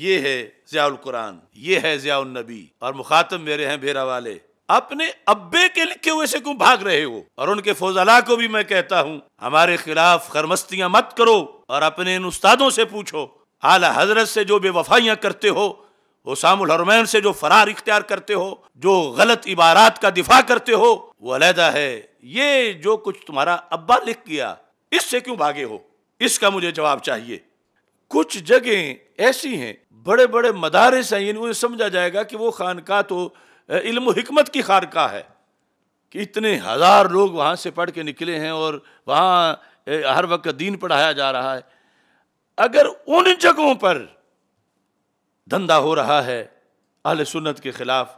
ये है जयाल कुरान ये है जयाल नबी और मुखातब मेरे हैं भेरा वाले अपने अब्बे के लिखे हुए से क्यों भाग रहे हो और उनके फौजला को भी मैं कहता हूँ हमारे खिलाफ खरमस्तियां मत करो और अपने इन उस्तादों से पूछो आला हजरत से जो बेवफाइयां करते हो उसामुल हरमैन से जो फरार इख्तियार करते हो जो गलत इबारात का दिफा करते हो वो अलहदा है ये जो कुछ तुम्हारा अब्बा लिख गया इससे क्यों भागे हो इसका मुझे जवाब चाहिए कुछ जगह ऐसी हैं बड़े बड़े मदारस हैं इनको समझा जाएगा कि वो खानका तो इल्म हिकमत की खानका है कि इतने हज़ार लोग वहाँ से पढ़ के निकले हैं और वहाँ हर वक्त दीन पढ़ाया जा रहा है अगर उन जगहों पर धंधा हो रहा है अहल सुन्नत के ख़िलाफ़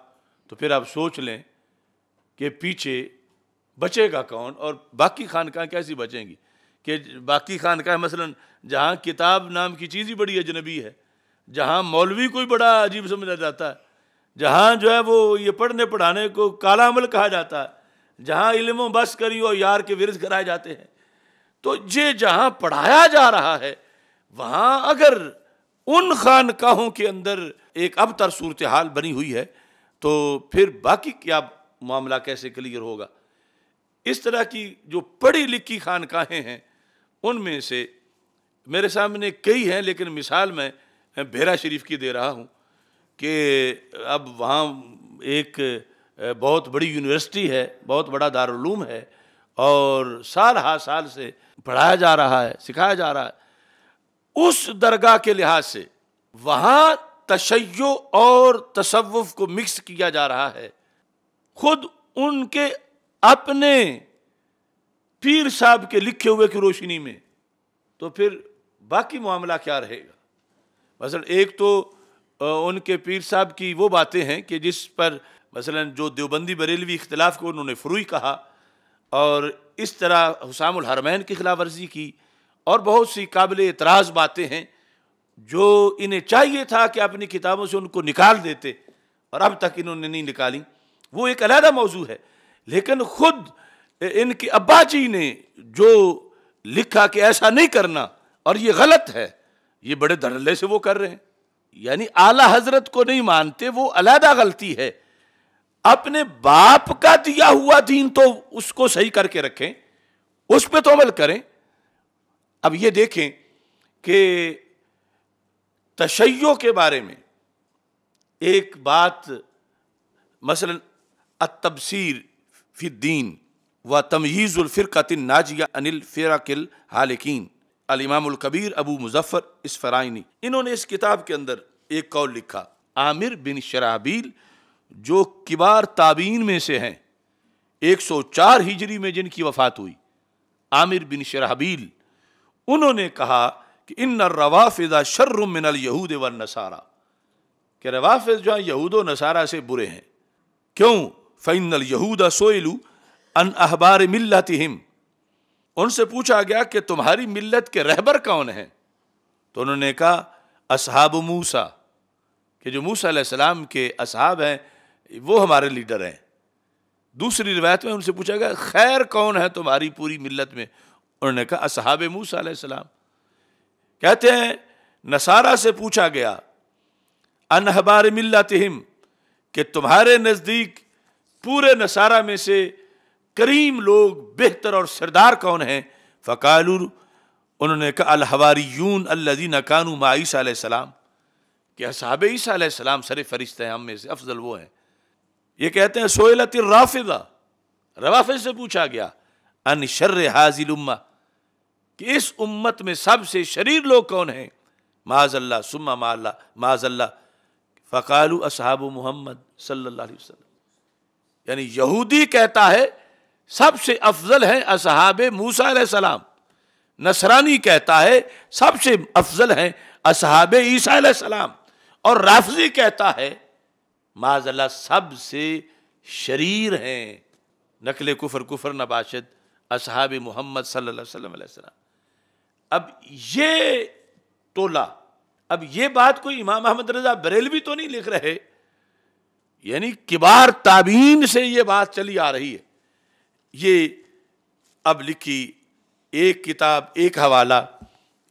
तो फिर आप सोच लें कि पीछे बचेगा कौन और बाकी खानका कैसी बचेंगी कि बाकी खानका मसलन जहाँ किताब नाम की चीज़ ही बड़ी अजनबी है जहाँ मौलवी कोई बड़ा अजीब समझा जाता है जहाँ जो है वो ये पढ़ने पढ़ाने को काला अमल कहा जाता है जहाँ इलम बस करी और यार के विरज कराए जाते हैं तो ये जहाँ पढ़ाया जा रहा है वहाँ अगर उन खानकाहों के अंदर एक अबतर सूरत हाल बनी हुई है तो फिर बाकी क्या मामला कैसे क्लियर होगा इस तरह की जो पढ़ी लिखी खानकाहें हैं उनमें से मेरे सामने कई हैं लेकिन मिसाल मैं बेरा शरीफ की दे रहा हूँ कि अब वहाँ एक बहुत बड़ी यूनिवर्सिटी है बहुत बड़ा दारूम है और साल हा साल से पढ़ाया जा रहा है सिखाया जा रहा है उस दरगाह के लिहाज से वहाँ तशैय और तसवुफ़ को मिक्स किया जा रहा है खुद उनके अपने पीर साहब के लिखे हुए की रोशनी में तो फिर बाकी मामला क्या रहेगा मसलन एक तो उनके पीर साहब की वो बातें हैं कि जिस पर मसलन जो देवबंदी बरेलवी इख्तलाफ को उन्होंने फ्रूई कहा और इस तरह हुसामुल हरमैन की खिलाफ वर्जी की और बहुत सी काबिल एतराज़ बातें हैं जो इन्हें चाहिए था कि अपनी किताबों से उनको निकाल देते और अब तक इन्होंने नहीं निकाली वो एक अलहदा मौजू है लेकिन ख़ुद इनके अब्बा जी ने जो लिखा कि ऐसा नहीं करना और ये गलत है ये बड़े धड़ल्ले से वो कर रहे हैं यानी आला हजरत को नहीं मानते वो अलहदा गलती है अपने बाप का दिया हुआ दीन तो उसको सही करके रखें उस पर तो अमल करें अब ये देखें कि तशैयों के बारे में एक बात मसलन अतबसर फिद्दीन व तमयीज़ुलफ़िरक़िन नाजिया अनिल फ़िरकिल हालिकीन कबीर अबू इस इसफ़राइनी इन्होंने इस किताब के अंदर एक कौल लिखा आमिर बिन शराबील जो किबार ताबीन में से हैं 104 हिजरी में जिनकी वफ़ात हुई आमिर बिन शराबील उन्होंने कहा कि इन रवाफ़ा मिनल यहूद व नसारा के रवाफिज जो है यहूद व नसारा से बुरे हैं क्यों फ़ैनल यहूदा सोएलू अन अहबार मिल्लत उनसे पूछा गया कि तुम्हारी मिल्लत के रहबर कौन हैं तो उन्होंने कहा असहाब मूसा कि जो मूसा के असहाब हैं वो हमारे लीडर हैं दूसरी रिवायत में उनसे पूछा गया खैर कौन है तुम्हारी पूरी मिल्लत में उन्होंने कहा असहाब मूसा कहते हैं नसारा से पूछा गया अनहबार मिल्लत तिम कि तुम्हारे नज़दीक पूरे नसारा में से करीम लोग बेहतर और सरदार कौन हैं फ़काल उन्होंने कहा अलहवारी अल्लाजीन कानू माईसा सलाम कि असहाब ईसा सर फरिश्ते हैं हम में से अफजल वो हैं ये कहते हैं सोलत राफिदा रवाफिल से पूछा गया अन शर्र हाजिल उम्मा कि इस उम्मत में सबसे शरीर लोग कौन हैं माजल्ला सुम्मा माल्ला माजल्ला फ़कालू असहाब मोहम्मद सल्ला वसलम यानी यहूदी कहता है सबसे अफजल हैं असहाब मूसा सलाम नसरानी कहता है सबसे अफजल हैं असहाब ईसा सलाम और राफजी कहता है माजल्ला सबसे शरीर हैं नकल कुफर कुफर नबाशद असहाब मोहम्मद सल्ला अब ये टोला अब ये बात कोई इमाम अहमद रजा बरेल भी तो नहीं लिख रहे यानी किबार ताबीन से ये बात चली आ रही है ये अब लिखी एक किताब एक हवाला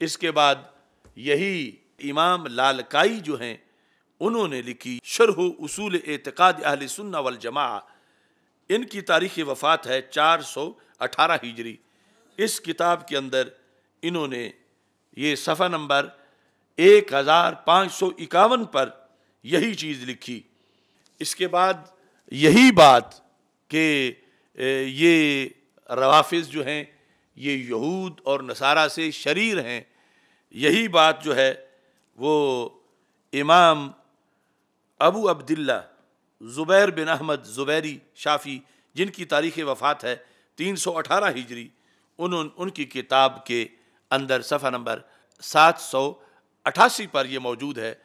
इसके बाद यही इमाम लालकाई जो हैं उन्होंने लिखी शरह उसूल एतक़ाद अहल सुन्ना वल जमा इनकी तारीख़ वफ़ात है चार सौ अठारह हिजरी इस किताब के अंदर इन्होंने ये सफ़ा नंबर एक हज़ार पाँच सौ इक्यावन पर यही चीज़ लिखी इसके बाद यही बात कि ये रवाफिज जो हैं ये यहूद और नसारा से शरीर हैं यही बात जो है वो इमाम अबू अब्दुल्ला ज़ुबैर बिन अहमद ज़ुबैरी शाफ़ी जिनकी तारीख़ वफ़ात है 318 हिजरी उन, उन उनकी किताब के अंदर सफ़ा नंबर सात सौ अठासी पर यह मौजूद है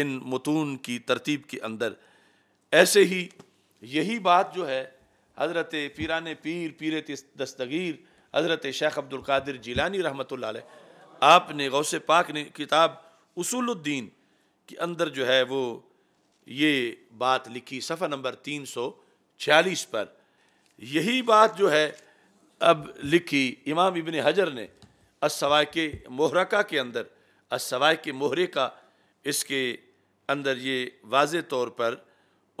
इन मतून की तरतीब के अंदर ऐसे ही यही बात जो है हज़रत पीरान पीर पीर दस्तगीर हज़रत शेख अब्दुल्कर जीलानी रहमत आपने गौस पाक ने किताब उसूलुद्दीन के अंदर जो है वो ये बात लिखी सफ़ा नंबर तीन सौ छियालीस पर यही बात जो है अब लिखी इमाम इबन हजर ने असवाय के मोहरका के अंदर असवाय के मोहरे का इसके अंदर ये वाज तौर पर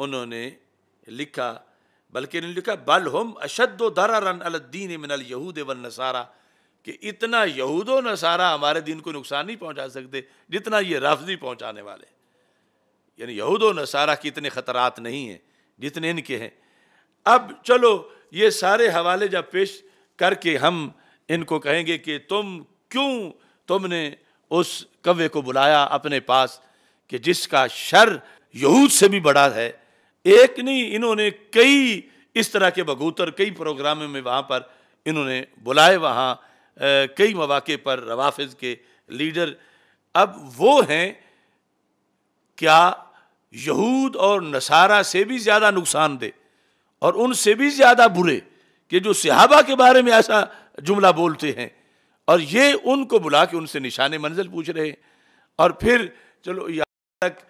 उन्होंने लिखा बल्कि इन्होंने लिखा बल हम दरा रन अलद्दीन अल यहूद वन नसारा कि इतना यहूद व नसारा हमारे दिन को नुकसान नहीं पहुंचा सकते जितना ये रफ्जी पहुंचाने वाले यानी यहूद व नसारा के इतने ख़तरात नहीं हैं जितने इनके हैं अब चलो ये सारे हवाले जब पेश करके हम इनको कहेंगे कि तुम क्यों तुमने उस कव्य को बुलाया अपने पास कि जिसका शर यहूद से भी बड़ा है एक नहीं इन्होंने कई इस तरह के बगूतर कई प्रोग्राम में वहाँ पर इन्होंने बुलाए वहाँ कई मौाक़े पर रवाफिज के लीडर अब वो हैं क्या यहूद और नसारा से भी ज़्यादा नुकसान दे और उनसे भी ज़्यादा बुरे कि जो सिहाबा के बारे में ऐसा जुमला बोलते हैं और ये उनको बुला के उनसे निशान मंजिल पूछ रहे हैं और फिर चलो यहाँ तक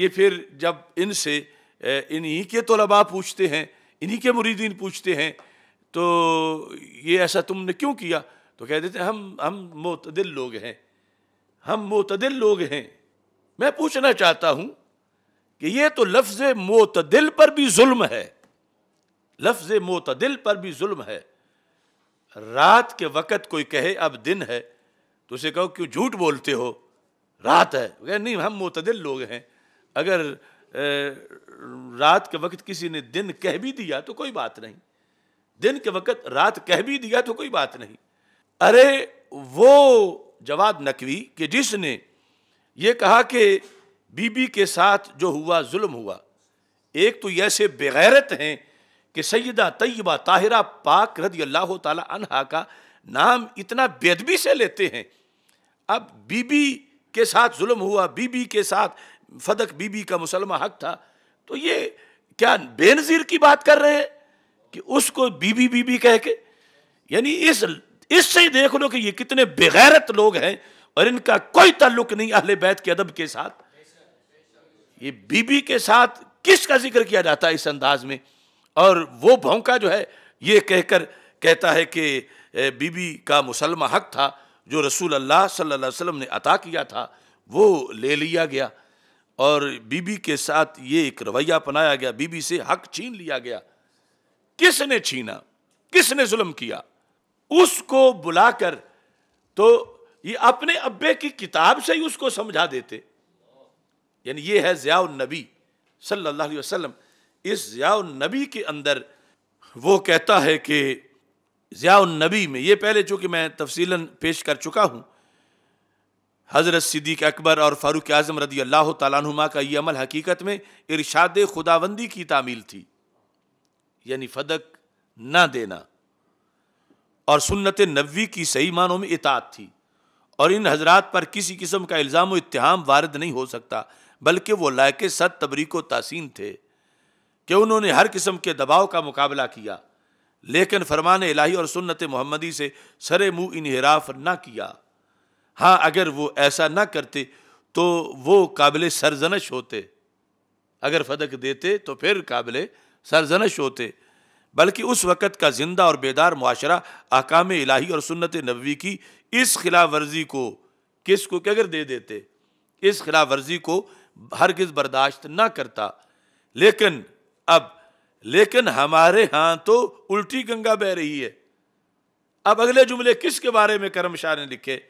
ये फिर जब इनसे इन्हीं के तलबा पूछते हैं इन्हीं के मुरीदीन पूछते हैं तो ये ऐसा तुमने क्यों किया तो कह देते हम हम मतदिल लोग हैं हम मतदिल लोग हैं मैं पूछना चाहता हूँ कि ये तो लफ्ज़ मतदिल पर भी जुल्म है लफ्ज़ मतदिल पर भी जुल्म है रात के वक़्त कोई कहे अब दिन है तो उसे कहो क्यों झूठ बोलते हो रात है कह नहीं हम मतदिल लोग हैं अगर रात के वक्त किसी ने दिन कह भी दिया तो कोई बात नहीं दिन के वक्त रात कह भी दिया तो कोई बात नहीं अरे वो जवाब नकवी कि जिसने ये कहा कि बीबी के साथ जो हुआ जुल्म हुआ एक तो ऐसे बेगैरत हैं कि सैदा तयबा ताहिरा पाक रदी अल्लाह तहा का नाम इतना बेदबी से लेते हैं अब बीबी के साथ जुल्म हुआ बीबी के साथ फदक बीबी का मुसलमा हक था तो ये क्या बेनज़ीर की बात कर रहे हैं कि उसको बीबी बीबी कह के यानी इस इससे ही देख लो कि ये कितने बेगैरत लोग हैं और इनका कोई ताल्लुक नहीं अहल बैत के अदब के साथ ये बीबी के साथ किसका जिक्र किया जाता है इस अंदाज में और वो भौंका जो है ये कहकर कहता है कि बीबी का मुसलमा हक था जो रसूल अल्लाह सल्लल्लाहु अलैहि वसल्लम ने अता किया था वो ले लिया गया और बीबी के साथ ये एक रवैया अपनाया गया बीबी से हक छीन लिया गया किसने छीना किसने जुल्म किया उसको बुलाकर तो ये अपने अब्बे की किताब से ही उसको समझा देते यानी ये है जयाउ नबी सल्लल्लाहु अलैहि वसल्लम इस जयाउ नबी के अंदर वो कहता है कि जयाउ नबी में ये पहले चूंकि मैं तफसीलन पेश कर चुका हूँ हज़रत सिद्दीक अकबर और फ़ारूक आज़म रदी अल्लाह तुमा का ये अमल हकीकत में इरशाद खुदाबंदी की तामील थी यानी फदक ना देना और सुन्नत नबी की सही मानों में इतात थी और इन हजरात पर किसी किस्म का इल्ज़ाम इतहाम वारद नहीं हो सकता बल्कि वो लायक सद तबरीको तसीन थे कि उन्होंने हर किस्म के दबाव का मुकाबला किया लेकिन फरमान इलाही और सुन्नत मोहम्मदी से सरे मुँह इनहराफ ना किया हाँ अगर वो ऐसा ना करते तो वो काबिल सरजनश होते अगर फदक देते तो फिर काबिल सरजनश होते बल्कि उस वक़्त का ज़िंदा और बेदार माशरा अहकाम इलाही और सुन्नत नबी की इस खिलाफ वर्जी को किस को अगर दे देते इस खिलाफ वर्जी को हर किस बर्दाश्त ना करता लेकिन अब लेकिन हमारे यहाँ तो उल्टी गंगा बह रही है अब अगले जुमले किसके बारे में करम शाह ने लिखे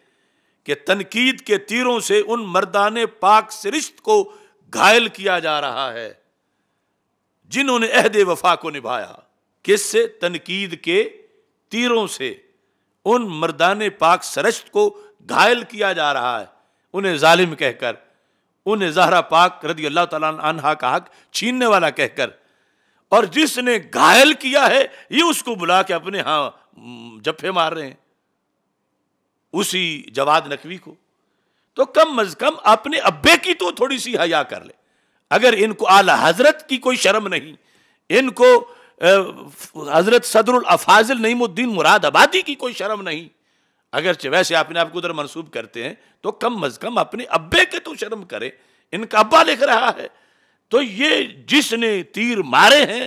कि तनकीद के तीरों से उन मर्दान पाक सरिश्त को घायल किया जा रहा है जिन्होंने अहद वफा को निभाया किस तनकीद के तीरों से उन मर्दान पाक सरिश्त को घायल किया जा रहा है उन्हें जालिम कहकर उन्हें जहरा पाक रदी अल्लाह तहा का हक छीनने वाला कहकर और जिसने घायल किया है ये उसको बुला के अपने हाँ जफे मार रहे हैं उसी जवाद नकवी को तो कम अज कम अपने अब्बे की तो थोड़ी सी हया कर ले अगर इनको आला हजरत की कोई शर्म नहीं इनको हजरत सदरुल अफाजिल नईमुद्दीन मुराद आबादी की कोई शर्म नहीं अगर वैसे अपने आप को उधर मनसूब करते हैं तो कम अज कम अपने अब्बे के तो शर्म करे इनका अब्बा लिख रहा है तो ये जिसने तीर मारे हैं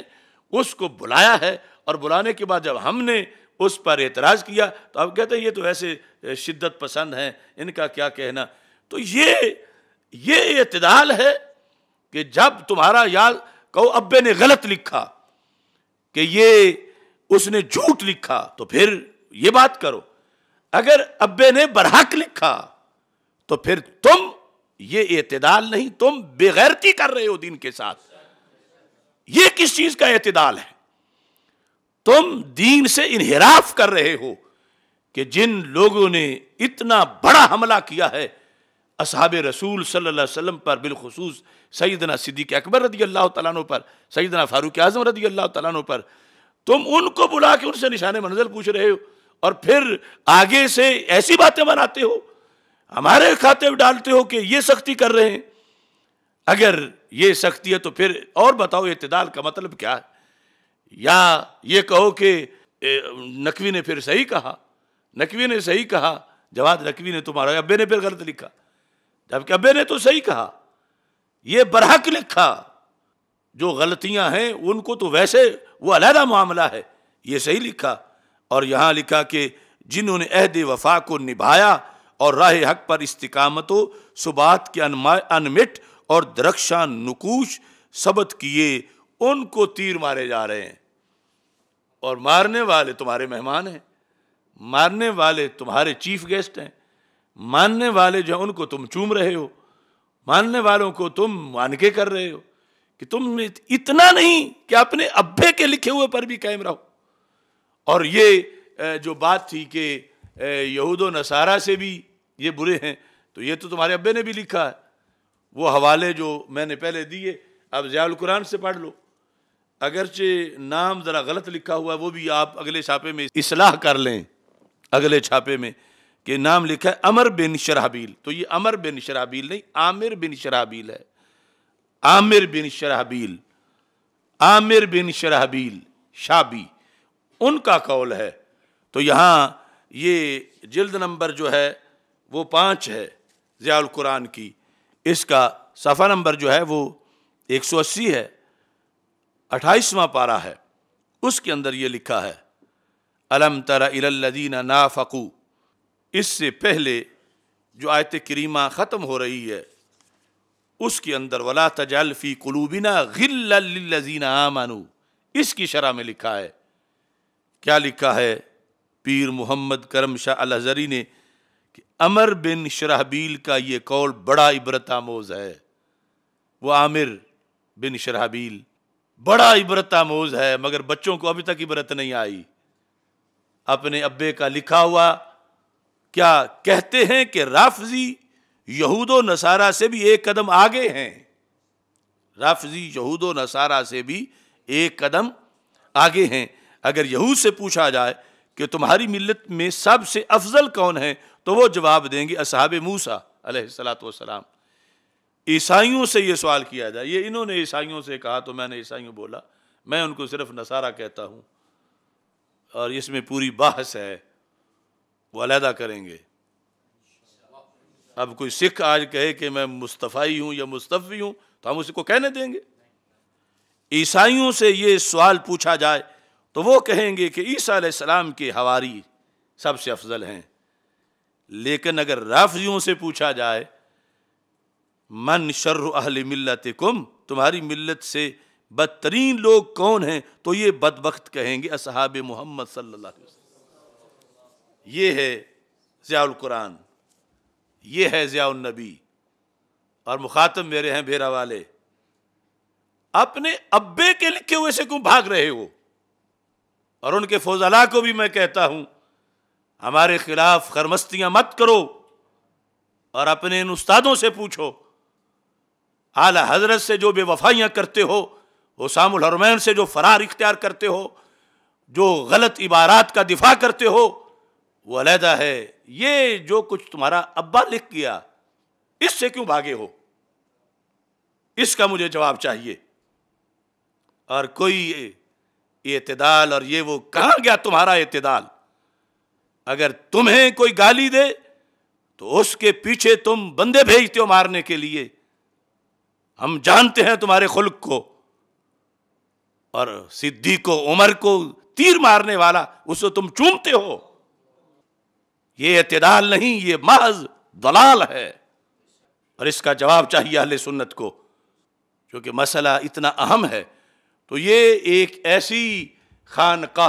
उसको बुलाया है और बुलाने के बाद जब हमने उस पर एतराज़ किया तो आप कहते हैं ये तो ऐसे शिद्दत पसंद हैं इनका क्या कहना तो ये ये इतदाल है कि जब तुम्हारा याद कहो अब्बे ने गलत लिखा कि ये उसने झूठ लिखा तो फिर ये बात करो अगर अब्बे ने बरहक लिखा तो फिर तुम ये एतदाल नहीं तुम बेगैरती कर रहे हो दिन के साथ ये किस चीज का एतदाल है तुम दीन से इनहराफ कर रहे हो कि जिन लोगों ने इतना बड़ा हमला किया है असहाब रसूल सल्ला वसम पर बिलखसूस सईदना सिद्दीक अकबर रदी अल्लाह तु पर सईदना फ़ारूक आज़म रदी अल्लाह तु पर तुम उनको बुला के उनसे निशाने मंजिल पूछ रहे हो और फिर आगे से ऐसी बातें बनाते हो हमारे खाते में डालते हो कि ये सख्ती कर रहे हैं अगर ये सख्ती है तो फिर और बताओ इतदाल का मतलब क्या है या ये कहो कि नकवी ने फिर सही कहा नकवी ने सही कहा जवाब नकवी ने तुम्हारा अब्बे ने फिर गलत लिखा जबकि अब्बे ने तो सही कहा ये बरहक लिखा जो गलतियां हैं उनको तो वैसे वो अलहदा मामला है ये सही लिखा और यहाँ लिखा कि जिन्होंने अहद वफा को निभाया और राह हक पर इस्तकामत सुबात के अनमिट और दरक्षा नकूश सबत किए उनको तीर मारे जा रहे हैं और मारने वाले तुम्हारे मेहमान हैं मारने वाले तुम्हारे चीफ गेस्ट हैं मानने वाले जो उनको तुम चूम रहे हो मानने वालों को तुम मानके कर रहे हो कि तुम इतना नहीं कि अपने अब्बे के लिखे हुए पर भी कायम रहो और ये जो बात थी कि यहूद नसारा से भी ये बुरे हैं तो ये तो तुम्हारे अब्बे ने भी लिखा है वो हवाले जो मैंने पहले दिए अब जयाल कुरान से पढ़ लो अगरचे नाम ज़रा गलत लिखा हुआ है वो भी आप अगले छापे में इसलाह कर लें अगले छापे में कि नाम लिखा है अमर बिन शराबील तो ये अमर बिन शराबील नहीं आमिर बिन शराबील है आमिर बिन शराबील आमिर बिन शराबील शाबी उनका कौल है तो यहाँ ये जल्द नंबर जो है वो पाँच है ज़ियाल कुरान की इसका सफ़ा नंबर जो है वो 180 है अट्ठाईसवां पारा है उसके अंदर ये लिखा है अलम तरा इलदीन नाफकू इससे पहले जो आयत करीमा ख़त्म हो रही है उसके अंदर वला तजालफ़ी कुलूबिना गिल्लाजीन आमानू इसकी शरह में लिखा है क्या लिखा है पीर मोहम्मद करम शाह अलजरी ने कि अमर बिन शराबील का ये कौल बड़ा इबरत आमोज़ है वो आमिर बिन शराबील बड़ा इबरत आमोज है मगर बच्चों को अभी तक इबरत नहीं आई अपने अब्बे का लिखा हुआ क्या कहते हैं कि राफजी यहूद नसारा से भी एक कदम आगे हैं राफजी यहूद नसारा से भी एक कदम आगे हैं अगर यहूद से पूछा जाए कि तुम्हारी मिलत में सबसे अफजल कौन है तो वो जवाब देंगे असहाब मूसा अलैहिस्सलाम ईसाइयों से ये सवाल किया जाए ये इन्होंने ईसाइयों से कहा तो मैंने ईसाइयों बोला मैं उनको सिर्फ नसारा कहता हूँ और इसमें पूरी बहस है वो अलहदा करेंगे अब कोई सिख आज कहे कि मैं मुस्तफ़ाई हूँ या मुस्तफ़ी हूँ तो हम उसको कहने देंगे ईसाइयों से ये सवाल पूछा जाए तो वो कहेंगे कि ईसा सलाम के हवारी सबसे अफजल हैं लेकिन अगर राफजियों से पूछा जाए मन शर्र अहल मिलत कुम तुम्हारी मिल्लत से बदतरीन लोग कौन हैं तो ये बदबख्त कहेंगे असहाब मोहम्मद सल्ला ये है ज़ियाउल कुरान ये है ज़ियाउल नबी और मुखातब मेरे हैं भेरा वाले अपने अब्बे के लिखे हुए से क्यों भाग रहे हो और उनके फौजला को भी मैं कहता हूं हमारे खिलाफ खरमस्तियां मत करो और अपने इन उस्तादों से पूछो आला हजरत से जो बेवफाइयाँ करते हो उसामुल हरमैन से जो फ़रार इख्तियार करते हो जो गलत इबारात का दिफा करते हो वो अलहदा है ये जो कुछ तुम्हारा अब्बा लिख गया इससे क्यों भागे हो इसका मुझे जवाब चाहिए और कोई एतदाल और ये वो कहाँ गया तुम्हारा एतदाल अगर तुम्हें कोई गाली दे तो उसके पीछे तुम बंदे भेजते हो मारने के लिए हम जानते हैं तुम्हारे खुल्क को और सिद्धि को उमर को तीर मारने वाला उसे तुम चूमते हो ये अतदाल नहीं ये महज दलाल है और इसका जवाब चाहिए अहल सुन्नत को क्योंकि मसला इतना अहम है तो ये एक ऐसी खान का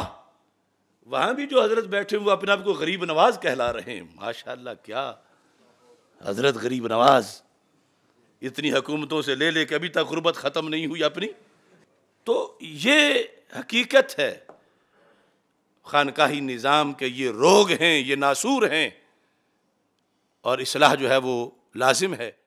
वहां भी जो हज़रत बैठे हुए अपने आप को गरीब नवाज कहला रहे हैं माशाल्लाह क्या हज़रत गरीब नवाज़ इतनी हुकूमतों से ले ले के अभी तक गुर्बत ख़त्म नहीं हुई अपनी तो ये हकीकत है खानकाही निज़ाम के ये रोग हैं ये नासूर हैं और इसलाह जो है वो लाजिम है